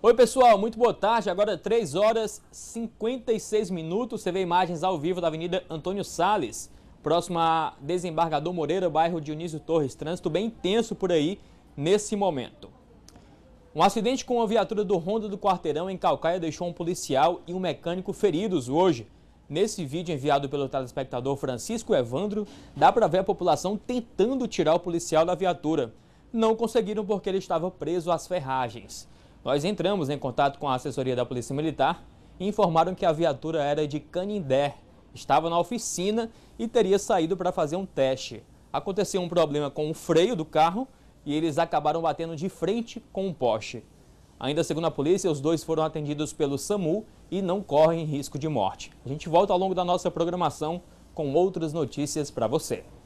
Oi, pessoal, muito boa tarde. Agora é 3 horas 56 minutos. Você vê imagens ao vivo da Avenida Antônio Salles, próxima a Desembargador Moreira, bairro Dionísio Torres. Trânsito bem intenso por aí nesse momento. Um acidente com uma viatura do Honda do Quarteirão em Calcaia deixou um policial e um mecânico feridos hoje. Nesse vídeo enviado pelo telespectador Francisco Evandro, dá para ver a população tentando tirar o policial da viatura. Não conseguiram porque ele estava preso às ferragens. Nós entramos em contato com a assessoria da Polícia Militar e informaram que a viatura era de Canindé, estava na oficina e teria saído para fazer um teste. Aconteceu um problema com o freio do carro e eles acabaram batendo de frente com um poste. Ainda segundo a polícia, os dois foram atendidos pelo SAMU e não correm risco de morte. A gente volta ao longo da nossa programação com outras notícias para você.